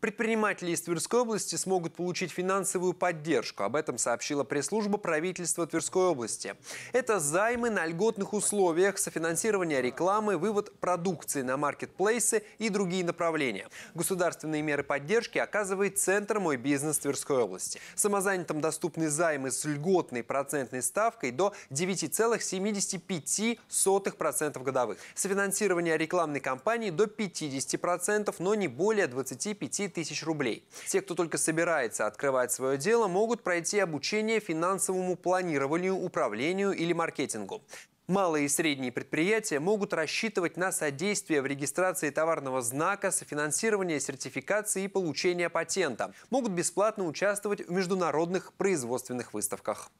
Предприниматели из Тверской области смогут получить финансовую поддержку. Об этом сообщила пресс-служба правительства Тверской области. Это займы на льготных условиях, софинансирование рекламы, вывод продукции на маркетплейсы и другие направления. Государственные меры поддержки оказывает Центр «Мой бизнес» Тверской области. Самозанятым доступны займы с льготной процентной ставкой до 9,75% годовых. Софинансирование рекламной кампании до 50%, но не более 25 тысяч рублей. Те, кто только собирается открывать свое дело, могут пройти обучение финансовому планированию, управлению или маркетингу. Малые и средние предприятия могут рассчитывать на содействие в регистрации товарного знака, софинансирование сертификации и получение патента. Могут бесплатно участвовать в международных производственных выставках.